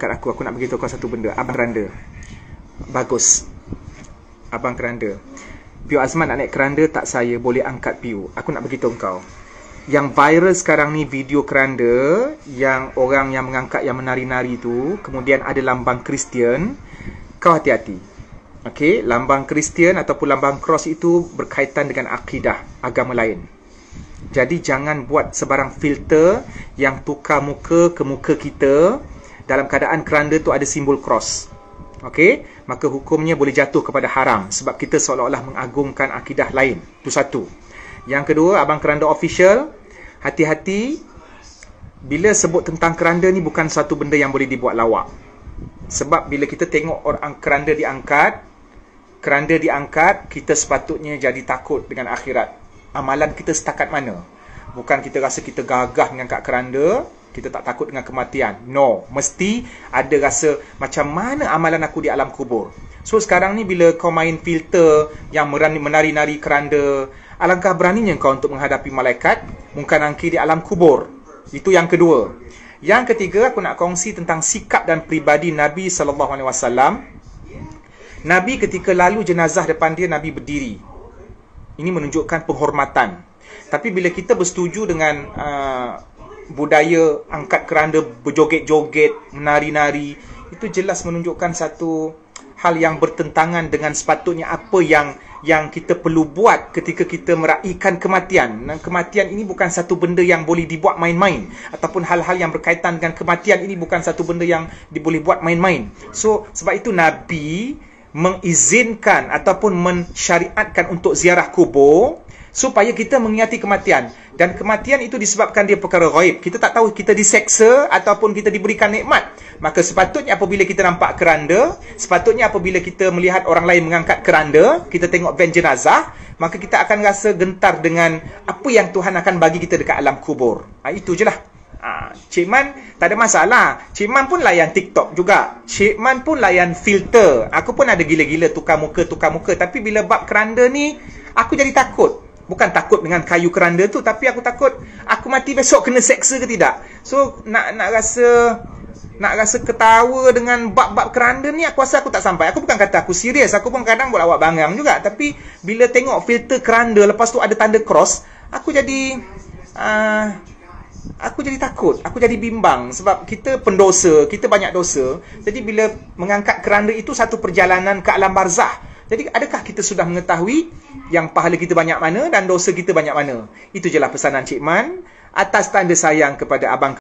angkat aku aku nak bagi tahu kau satu benda abang keranda bagus abang keranda Piu Azman nak naik keranda tak saya boleh angkat Piu aku nak bagi tahu kau yang viral sekarang ni video keranda yang orang yang mengangkat yang menari-nari tu kemudian ada lambang Kristian kau hati-hati Okey, lambang Kristian ataupun lambang cross itu berkaitan dengan akidah agama lain. Jadi jangan buat sebarang filter yang tukar muka ke muka kita dalam keadaan keranda tu ada simbol cross. Okey, maka hukumnya boleh jatuh kepada haram sebab kita seolah-olah mengagungkan akidah lain. Itu satu. Yang kedua, abang keranda official, hati-hati bila sebut tentang keranda ni bukan satu benda yang boleh dibuat lawak. Sebab bila kita tengok orang keranda diangkat, keranda diangkat, kita sepatutnya jadi takut dengan akhirat. Amalan kita setakat mana? Bukan kita rasa kita gagah dengan kat keranda, kita tak takut dengan kematian. No, mesti ada rasa macam mana amalan aku di alam kubur. So sekarang ni bila kau main filter yang menari-nari keranda, alangkah beraninya kau untuk menghadapi malaikat muka nangki di alam kubur. Itu yang kedua. Yang ketiga aku nak kongsi tentang sikap dan pribadi Nabi sallallahu alaihi wasallam. Nabi ketika lalu jenazah depan dia Nabi berdiri. Ini menunjukkan penghormatan. Tapi bila kita bersetuju dengan uh, budaya angkat keranda berjoget-joget, menari-nari itu jelas menunjukkan satu hal yang bertentangan dengan sepatutnya apa yang yang kita perlu buat ketika kita meraihkan kematian. Dan kematian ini bukan satu benda yang boleh dibuat main-main ataupun hal-hal yang berkaitan dengan kematian ini bukan satu benda yang boleh buat main-main. So sebab itu Nabi mengizinkan ataupun mensyariatkan untuk ziarah kubur supaya kita mengingati kematian dan kematian itu disebabkan dia perkara ghaib kita tak tahu kita diseksa ataupun kita diberikan nikmat maka sepatutnya apabila kita nampak keranda sepatutnya apabila kita melihat orang lain mengangkat keranda kita tengok van jenazah maka kita akan rasa gentar dengan apa yang Tuhan akan bagi kita dekat alam kubur ha, itu je lah ha, Cik Man tak ada masalah Cik Man pun layan TikTok juga Cik Man pun layan filter aku pun ada gila-gila tukar muka tukar muka tapi bila bab keranda ni aku jadi takut bukan takut dengan kayu keranda tu tapi aku takut aku mati besok kena seksa ke tidak so nak nak rasa nak rasa ketawa dengan bab-bab keranda ni aku rasa aku tak sampai aku bukan kata aku serius aku pun kadang buat awak bangang juga tapi bila tengok filter keranda lepas tu ada tanda cross aku jadi uh, aku jadi takut aku jadi bimbang sebab kita pendosa kita banyak dosa jadi bila mengangkat keranda itu satu perjalanan ke alam barzah jadi adakah kita sudah mengetahui yang pahala kita banyak mana dan dosa kita banyak mana. Itu jelah pesanan Cik Man atas tanda sayang kepada Abang